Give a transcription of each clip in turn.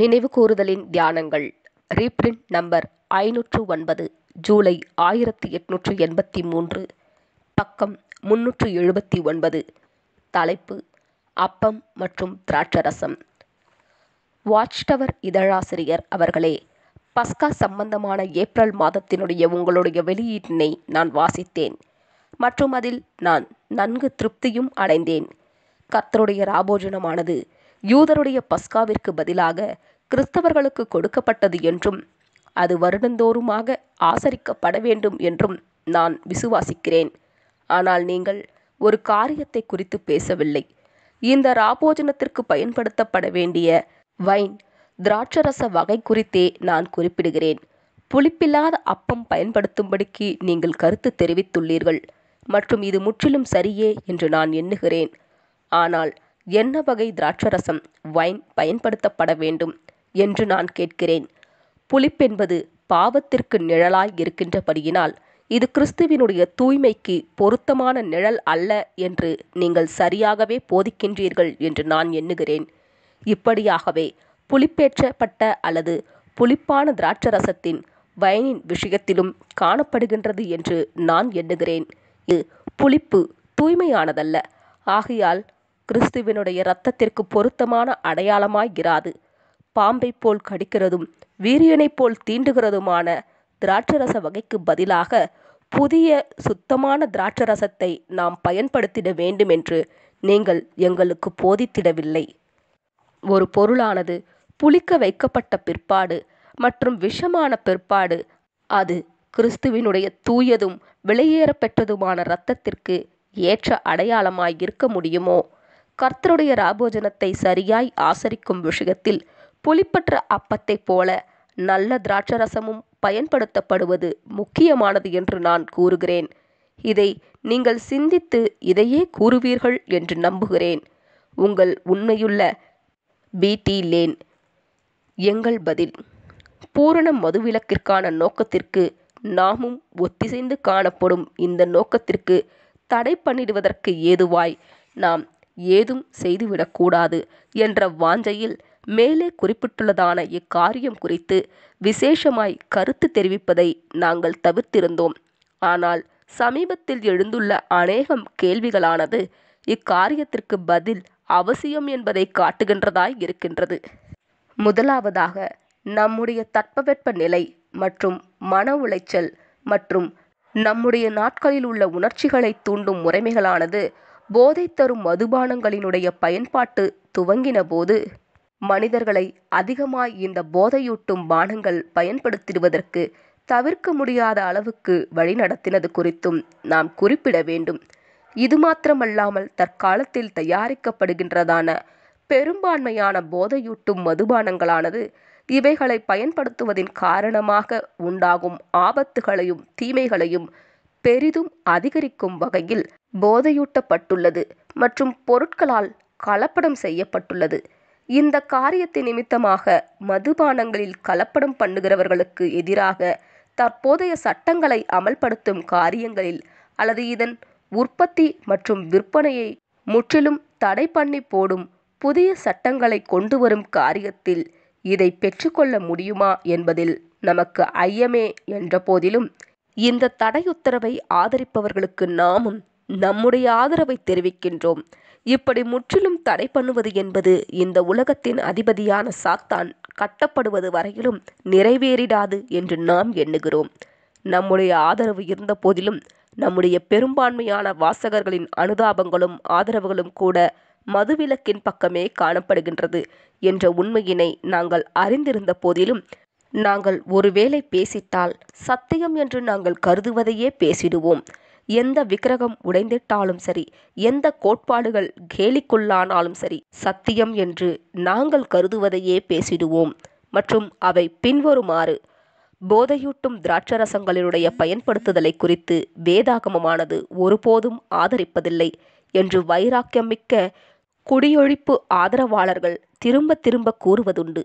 நினைவு கூறுதலின் தியானங்கள் reprint number ஐநூற்று ஒன்பது ஜூலை ஆயிரத்தி எட்நூற்று எண்பத்தி மூன்று பக்கம் முன்னூற்று எழுபத்தி ஒன்பது தலைப்பு அப்பம் மற்றும் திராட்சரசம் டவர் இதழாசிரியர் அவர்களே பஸ்கா சம்பந்தமான ஏப்ரல் மாதத்தினுடைய உங்களுடைய வெளியீட்டினை நான் வாசித்தேன் மற்றும் அதில் நான் நன்கு திருப்தியும் அடைந்தேன் கத்தருடைய ராபோஜனமானது யூதருடைய பஸ்காவிற்கு பதிலாக கிறிஸ்தவர்களுக்கு கொடுக்கப்பட்டது என்றும் அது வருடந்தோறுமாக ஆசரிக்கப்பட வேண்டும் என்றும் நான் விசுவாசிக்கிறேன் ஆனால் நீங்கள் ஒரு காரியத்தை குறித்து பேசவில்லை இந்த ராபோஜனத்திற்கு பயன்படுத்தப்பட வேண்டிய வைன் திராட்சரச வகை குறித்தே நான் குறிப்பிடுகிறேன் புளிப்பில்லாத அப்பம் பயன்படுத்தும்படிக்கு நீங்கள் கருத்து தெரிவித்துள்ளீர்கள் மற்றும் இது முற்றிலும் சரியே என்று நான் எண்ணுகிறேன் ஆனால் என்ன வகை திராட்சரசம் வைன் பயன்படுத்தப்பட வேண்டும் என்று நான் கேட்கிறேன் புளிப்பென்பது பாவத்திற்கு நிழலாய் இருக்கின்றபடியினால் இது கிறிஸ்துவினுடைய தூய்மைக்கு பொருத்தமான நிழல் அல்ல என்று நீங்கள் சரியாகவே போதிக்கின்றீர்கள் என்று நான் எண்ணுகிறேன் இப்படியாகவே புளிப்பேற்றப்பட்ட அல்லது புளிப்பான திராட்சரசத்தின் வயனின் விஷயத்திலும் காணப்படுகின்றது என்று நான் எண்ணுகிறேன் இது புளிப்பு தூய்மையானதல்ல ஆகையால் கிறிஸ்துவினுடைய இரத்தத்திற்கு பொருத்தமான அடையாளமாய் இராது பாம்பை போல் கடிக்கிறதும் வீரியனைப் போல் தீண்டுகிறதுமான திராட்சரச வகைக்கு பதிலாக புதிய சுத்தமான திராட்சரசத்தை நாம் பயன்படுத்திட வேண்டும் என்று நீங்கள் எங்களுக்கு போதித்திடவில்லை ஒரு பொருளானது புளிக்க வைக்கப்பட்ட பிற்பாடு மற்றும் விஷமான பிற்பாடு அது கிறிஸ்துவினுடைய தூயதும் விலையேறப்பெற்றதுமான இரத்தத்திற்கு ஏற்ற அடையாளமாய் இருக்க முடியுமோ கர்த்தருடைய ராபோஜனத்தை சரியாய் ஆசரிக்கும் விஷயத்தில் புளிப்பற்ற அப்பத்தைப் போல நல்ல திராட்சரசமும் பயன்படுத்தப்படுவது முக்கியமானது என்று நான் கூறுகிறேன் இதை நீங்கள் சிந்தித்து இதையே கூறுவீர்கள் என்று நம்புகிறேன் உங்கள் உண்மையுள்ள பிடி லேன் எங்கள் பதில் பூரண மதுவிலக்கிற்கான நோக்கத்திற்கு நாமும் ஒத்திசைந்து காணப்படும் இந்த நோக்கத்திற்கு தடை பண்ணிடுவதற்கு ஏதுவாய் நாம் ஏதும் செய்துவிடக்கூடாது என்ற வாஞ்சையில் மேலே குறிப்பிட்டுள்ளதான இக்காரியம் குறித்து விசேஷமாய் கருத்து தெரிவிப்பதை நாங்கள் தவிர்த்திருந்தோம் ஆனால் சமீபத்தில் எழுந்துள்ள அநேகம் கேள்விகளானது இக்காரியத்திற்கு பதில் அவசியம் என்பதை காட்டுகின்றதாய் இருக்கின்றது முதலாவதாக நம்முடைய தட்பவெப்ப நிலை மற்றும் மன உளைச்சல் மற்றும் நம்முடைய நாட்களில் உள்ள உணர்ச்சிகளை தூண்டும் முறைமைகளானது போதை தரும் மதுபானங்களினுடைய பயன்பாட்டு துவங்கின போது மனிதர்களை அதிகமாய் இந்த போதையூட்டும் பானங்கள் பயன்படுத்திடுவதற்கு தவிர்க்க முடியாத அளவுக்கு வழிநடத்தினது குறித்தும் நாம் குறிப்பிட வேண்டும் இது மாத்திரமல்லாமல் தற்காலத்தில் தயாரிக்கப்படுகின்றதான பெரும்பான்மையான போதையூட்டும் மதுபானங்களானது இவைகளை பயன்படுத்துவதின் காரணமாக உண்டாகும் ஆபத்துகளையும் தீமைகளையும் பெரிதும் அதிகரிக்கும் வகையில் போதையூட்டப்பட்டுள்ளது மற்றும் பொருட்களால் கலப்படம் செய்யப்பட்டுள்ளது. இந்த காரியத்தை நிமித்தமாக மதுபானங்களில் கலப்படம் பண்ணுகிறவர்களுக்கு எதிராக தற்போதைய சட்டங்களை அமல்படுத்தும் காரியங்களில் அல்லது இதன் உற்பத்தி மற்றும் விற்பனையை முற்றிலும் தடை பண்ணி போடும் புதிய சட்டங்களை கொண்டு வரும் காரியத்தில் இதை பெற்றுக்கொள்ள முடியுமா என்பதில் நமக்கு ஐயமே என்றபோதிலும் இந்த தடையுத்தரவை ஆதரிப்பவர்களுக்கு நாமும் நம்முடைய ஆதரவை தெரிவிக்கின்றோம் இப்படி முற்றிலும் தடை பண்ணுவது என்பது இந்த உலகத்தின் அதிபதியான சாத்தான் கட்டப்படுவது வரையிலும் நிறைவேறிடாது என்று நாம் எண்ணுகிறோம் நம்முடைய ஆதரவு இருந்த போதிலும் நம்முடைய பெரும்பான்மையான வாசகர்களின் அனுதாபங்களும் ஆதரவுகளும் கூட மதுவிலக்கின் பக்கமே காணப்படுகின்றது என்ற உண்மையினை நாங்கள் அறிந்திருந்த போதிலும் நாங்கள் ஒருவேளை பேசித்தால் சத்தியம் என்று நாங்கள் கருதுவதையே பேசிடுவோம் எந்த விக்கிரகம் உடைந்திட்டாலும் சரி எந்த கோட்பாடுகள் கேலிக்குள்ளானாலும் சரி சத்தியம் என்று நாங்கள் கருதுவதையே பேசிடுவோம் மற்றும் அவை பின்வருமாறு போதையூட்டும் திராட்சரசங்களினுடைய பயன்படுத்துதலை குறித்து வேதாகமமானது ஒருபோதும் ஆதரிப்பதில்லை என்று வைராக்கியம் மிக்க குடியொழிப்பு ஆதரவாளர்கள் திரும்ப திரும்ப கூறுவதுண்டு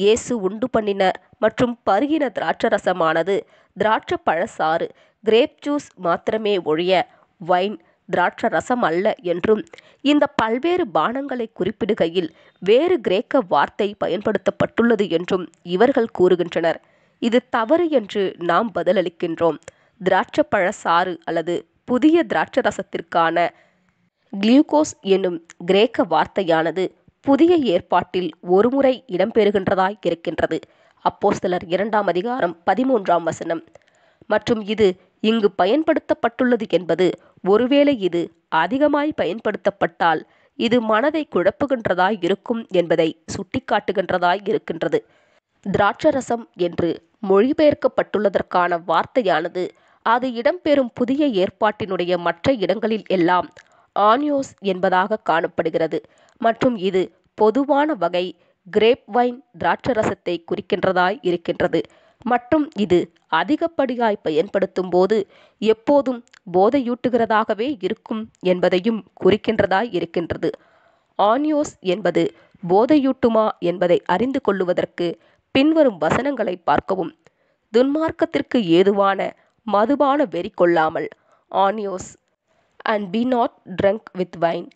இயேசு உண்டு பண்ணின மற்றும் பருகின திராட்சரசமானது திராட்ச பழசாறு கிரேப் ஜூஸ் மாத்திரமே ஒழிய வைன் திராட்ச ரசம் அல்ல என்றும் இந்த பல்வேறு பானங்களை குறிப்பிடுகையில் வேறு கிரேக்க வார்த்தை பயன்படுத்தப்பட்டுள்ளது என்றும் இவர்கள் கூறுகின்றனர் இது தவறு என்று நாம் பதிலளிக்கின்றோம் திராட்சப்பழ சாறு அல்லது புதிய திராட்ச ரசத்திற்கான க்ளூகோஸ் என்னும் கிரேக்க வார்த்தையானது புதிய ஏற்பாட்டில் ஒருமுறை இடம்பெறுகின்றதாய் இருக்கின்றது அப்போ சிலர் இரண்டாம் அதிகாரம் பதிமூன்றாம் வசனம் மற்றும் இது இங்கு பயன்படுத்தப்பட்டுள்ளது என்பது ஒருவேளை இது அதிகமாய் பயன்படுத்தப்பட்டால் இது மனதை குழப்புகின்றதாய் இருக்கும் என்பதை சுட்டிக்காட்டுகின்றதாய் இருக்கின்றது திராட்சரசம் என்று மொழிபெயர்க்கப்பட்டுள்ளதற்கான வார்த்தையானது அது இடம்பெறும் புதிய ஏற்பாட்டினுடைய மற்ற இடங்களில் எல்லாம் ஆனியோஸ் என்பதாக காணப்படுகிறது மற்றும் இது பொதுவான வகை கிரேப் வைன் திராட்சரசத்தை குறிக்கின்றதாய் இருக்கின்றது மற்றும் இது அதிகப்படியாய் பயன்படுத்தும் போது எப்போதும் போதையூட்டுகிறதாகவே இருக்கும் என்பதையும் குறிக்கின்றதாய் இருக்கின்றது ஆனியோஸ் என்பது போதையூட்டுமா என்பதை அறிந்து கொள்ளுவதற்கு பின்வரும் வசனங்களை பார்க்கவும் துன்மார்க்கத்திற்கு ஏதுவான மதுபான வெறி கொள்ளாமல் ஆனியோஸ் and be not drunk with wine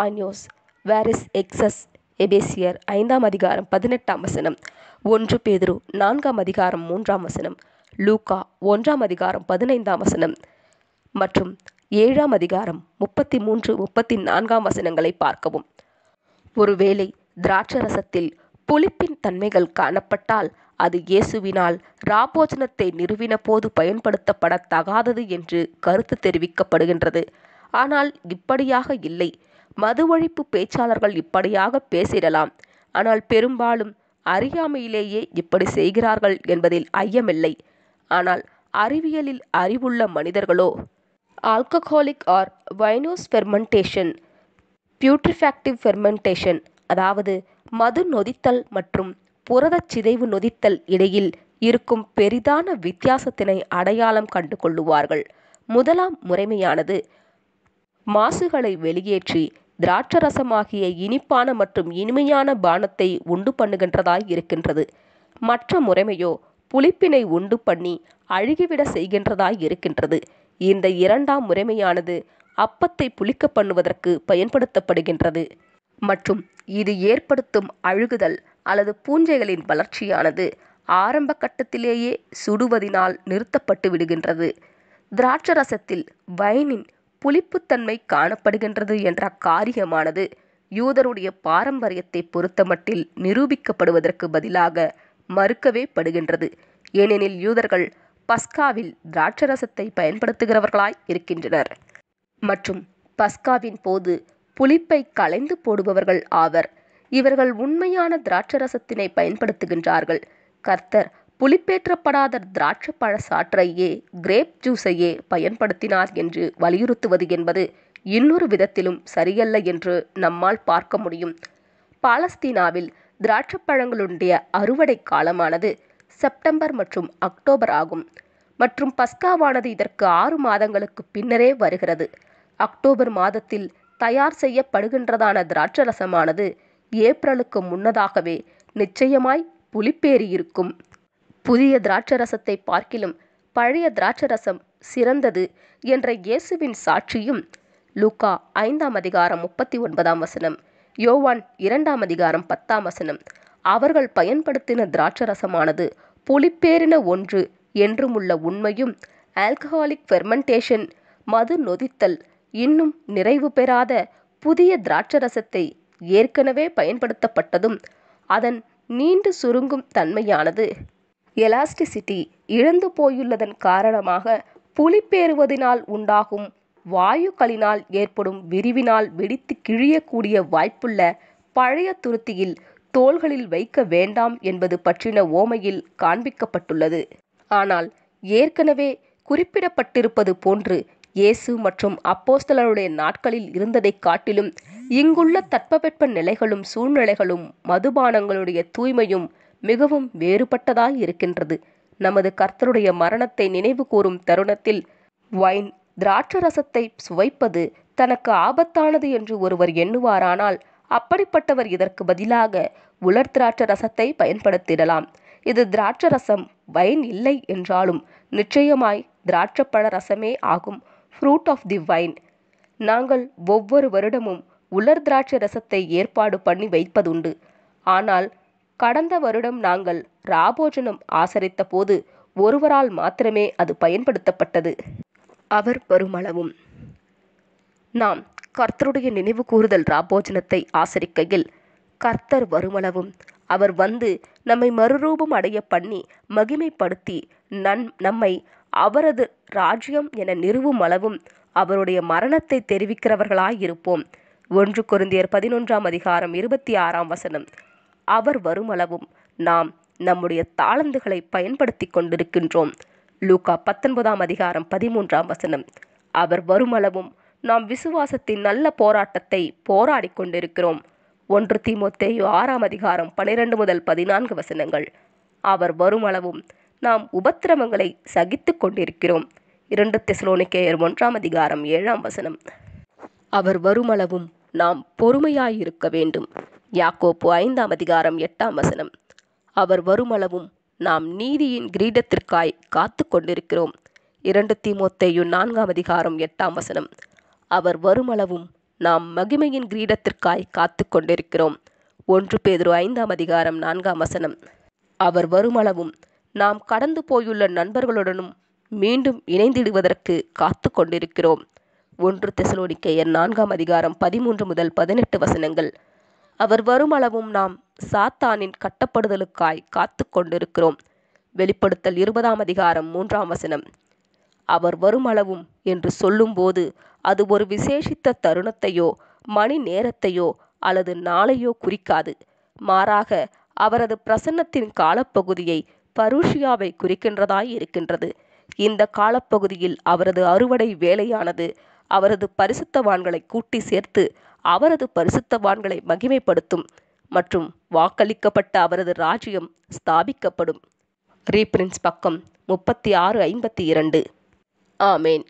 ஆனியோஸ் வேர் இஸ் எக்ஸஸ் எபேசியர் ஐந்தாம் அதிகாரம் பதினெட்டாம் வசனம் ஒன்று பேதுரு நான்காம் அதிகாரம் மூன்றாம் வசனம் லூக்கா ஒன்றாம் அதிகாரம் பதினைந்தாம் வசனம் மற்றும் ஏழாம் அதிகாரம் முப்பத்தி மூன்று முப்பத்தி நான்காம் வசனங்களை பார்க்கவும் ஒருவேளை திராட்சரசத்தில் புளிப்பின் தன்மைகள் காணப்பட்டால் அது இயேசுவினால் ராபோஜனத்தை நிறுவின போது பயன்படுத்தப்படத்தகாதது என்று கருத்து தெரிவிக்கப்படுகின்றது ஆனால் இப்படியாக இல்லை மது ஒழிப்பு பேச்சாளர்கள் இப்படியாக பேசிடலாம் ஆனால் பெரும்பாலும் அறியாமையிலேயே இப்படி செய்கிறார்கள் என்பதில் ஐயமில்லை ஆனால் அறிவியலில் அறிவுள்ள மனிதர்களோ alcoholic or vinous fermentation putrefactive fermentation அதாவது மது நொதித்தல் மற்றும் புரதச் சிதைவு நொதித்தல் இடையில் இருக்கும் பெரிதான வித்தியாசத்தினை அடையாளம் கண்டு கொள்ளுவார்கள் முதலாம் முறைமையானது மாசுகளை வெளியேற்றி திராட்சரசமாகிய இனிப்பான மற்றும் இனிமையான பானத்தை உண்டு பண்ணுகின்றதாய் இருக்கின்றது மற்ற முறைமையோ புளிப்பினை உண்டு பண்ணி அழுகிவிட செய்கின்றதாய் இருக்கின்றது இந்த இரண்டாம் முறைமையானது அப்பத்தை புளிக்க பண்ணுவதற்கு பயன்படுத்தப்படுகின்றது மற்றும் இது ஏற்படுத்தும் அழுகுதல் அல்லது பூஞ்சைகளின் வளர்ச்சியானது ஆரம்ப கட்டத்திலேயே சுடுவதினால் நிறுத்தப்பட்டு விடுகின்றது திராட்சரசத்தில் வைனின் புளிப்புத்தன்மை காணப்படுகின்றது என்ற காரியமானது யூதருடைய பாரம்பரியத்தை பொறுத்தமட்டில் நிரூபிக்கப்படுவதற்கு பதிலாக மறுக்கவே படுகின்றது ஏனெனில் யூதர்கள் பஸ்காவில் திராட்சரசத்தை பயன்படுத்துகிறவர்களாய் இருக்கின்றனர் மற்றும் பஸ்காவின் போது புளிப்பை களைந்து போடுபவர்கள் ஆவர் இவர்கள் உண்மையான திராட்சரசத்தினை பயன்படுத்துகின்றார்கள் கர்த்தர் புலிப்பேற்றப்படாத திராட்சப்பழ சாற்றையே கிரேப் ஜூஸையே பயன்படுத்தினார் என்று வலியுறுத்துவது என்பது இன்னொரு விதத்திலும் சரியல்ல என்று நம்மால் பார்க்க முடியும். பாலஸ்தீனாவில் திராட்சப்பழங்களுடைய அறுவடை காலமானது செப்டம்பர் மற்றும் அக்டோபர் ஆகும் மற்றும் பஸ்காவானது இதற்கு ஆறு மாதங்களுக்கு பின்னரே வருகிறது. அக்டோபர் மாதத்தில் தயார் செய்யப்படுகின்றதான திராட்சரசமானது ஏப்ரலுக்கு முன்னதாகவே நிச்சயமாய் புலிப்பேறியிருக்கும் புதிய திராட்சரசத்தைப் பார்க்கிலும் பழைய திராட்சரசம் சிறந்தது என்ற இயேசுவின் சாட்சியும் லூக்கா ஐந்தாம் அதிகாரம் முப்பத்தி ஒன்பதாம் வசனம் யோவான் இரண்டாம் அதிகாரம் பத்தாம் வசனம் அவர்கள் பயன்படுத்தின திராட்சரசமானது புலிப்பேரின ஒன்று என்றுமுள்ள உண்மையும் ஆல்கஹாலிக் ஃபெர்மெண்டேஷன் மது நொதித்தல் இன்னும் நிறைவு பெறாத புதிய திராட்சரசத்தை ஏற்கனவே பயன்படுத்தப்பட்டதும் அதன் நீண்டு சுருங்கும் தன்மையானது எலாஸ்டிசிட்டி இழந்து போயுள்ளதன் காரணமாக புலிப்பேறுவதினால் உண்டாகும் வாயுக்களினால் ஏற்படும் விரிவினால் வெடித்து கிழியக்கூடிய வாய்ப்புள்ள பழைய துருத்தியில் தோள்களில் வைக்க வேண்டாம் என்பது பற்றின ஓமையில் காண்பிக்கப்பட்டுள்ளது ஆனால் ஏற்கனவே குறிப்பிடப்பட்டிருப்பது போன்று இயேசு மற்றும் அப்போஸ்தலருடைய நாட்களில் இருந்ததைக் காட்டிலும் இங்குள்ள தட்பவெப்ப நிலைகளும் சூழ்நிலைகளும் மதுபானங்களுடைய தூய்மையும் மிகவும் வேறுபட்டதாய் இருக்கின்றது நமது கர்த்தருடைய மரணத்தை நினைவு கூறும் தருணத்தில் வைன் திராட்சரசத்தை சுவைப்பது தனக்கு ஆபத்தானது என்று ஒருவர் எண்ணுவாரானால் அப்படிப்பட்டவர் இதற்கு பதிலாக உலர் திராட்ச ரசத்தை பயன்படுத்திடலாம் இது திராட்ச ரசம் வைன் இல்லை என்றாலும் நிச்சயமாய் திராட்சப்பழ ரசமே ஆகும் ஃப்ரூட் ஆஃப் தி வைன் நாங்கள் ஒவ்வொரு வருடமும் உலர் திராட்சை ரசத்தை ஏற்பாடு பண்ணி வைப்பதுண்டு ஆனால் கடந்த வருடம் நாங்கள் ராபோஜனம் ஆசரித்த போது ஒருவரால் மாத்திரமே அது பயன்படுத்தப்பட்டது அவர் வருமளவும் நாம் கர்த்தருடைய நினைவு கூறுதல் ராபோஜனத்தை ஆசரிக்கையில் கர்த்தர் வருமளவும் அவர் வந்து நம்மை மறுரூபம் அடைய பண்ணி மகிமைப்படுத்தி நன் நம்மை அவரது ராஜ்யம் என நிறுவும் அளவும் அவருடைய மரணத்தை தெரிவிக்கிறவர்களாயிருப்போம் ஒன்று குருந்தியர் பதினொன்றாம் அதிகாரம் இருபத்தி ஆறாம் வசனம் அவர் வருமளவும் நாம் நம்முடைய தாளந்துகளை பயன்படுத்தி கொண்டிருக்கின்றோம் லூகா பத்தொன்பதாம் அதிகாரம் பதிமூன்றாம் வசனம் அவர் வருமளவும் நாம் விசுவாசத்தின் நல்ல போராட்டத்தை போராடி கொண்டிருக்கிறோம் ஒன்று தீமோத்தேயு ஆறாம் அதிகாரம் பனிரெண்டு முதல் பதினான்கு வசனங்கள் அவர் வருமளவும் நாம் உபத்திரமங்களை சகித்து கொண்டிருக்கிறோம் இரண்டு தெசலோனிக்கேயர் ஒன்றாம் அதிகாரம் ஏழாம் வசனம் அவர் வருமளவும் நாம் பொறுமையாயிருக்க வேண்டும் யாக்கோப்பு ஐந்தாம் அதிகாரம் எட்டாம் வசனம் அவர் வருமளவும் நாம் நீதியின் கிரீடத்திற்காய் காத்து கொண்டிருக்கிறோம் இரண்டு தீமோத்தையு நான்காம் அதிகாரம் எட்டாம் வசனம் அவர் வருமளவும் நாம் மகிமையின் கிரீடத்திற்காய் காத்து கொண்டிருக்கிறோம் ஒன்று பேதுரு ஐந்தாம் அதிகாரம் நான்காம் வசனம் அவர் வருமளவும் நாம் கடந்து போயுள்ள நண்பர்களுடனும் மீண்டும் இணைந்திடுவதற்கு காத்து கொண்டிருக்கிறோம் ஒன்று தெசலோடிக்கையர் நான்காம் அதிகாரம் பதிமூன்று முதல் பதினெட்டு வசனங்கள் அவர் வருமளவும் நாம் சாத்தானின் கட்டப்படுதலுக்காய் காத்து கொண்டிருக்கிறோம் வெளிப்படுத்தல் இருபதாம் அதிகாரம் மூன்றாம் வசனம் அவர் வருமளவும் என்று சொல்லும்போது அது ஒரு விசேஷித்த தருணத்தையோ மணி நேரத்தையோ அல்லது நாளையோ குறிக்காது மாறாக அவரது பிரசன்னத்தின் காலப்பகுதியை பருஷியாவை குறிக்கின்றதாய் இருக்கின்றது இந்த காலப்பகுதியில் அவரது அறுவடை வேலையானது அவரது பரிசுத்தவான்களை கூட்டி சேர்த்து அவரது பரிசுத்தவான்களை மகிமைப்படுத்தும் மற்றும் வாக்களிக்கப்பட்ட அவரது ராஜ்யம் ஸ்தாபிக்கப்படும் ரீப்ரின்ஸ் பக்கம் முப்பத்தி ஆறு ஐம்பத்தி இரண்டு ஆமேன்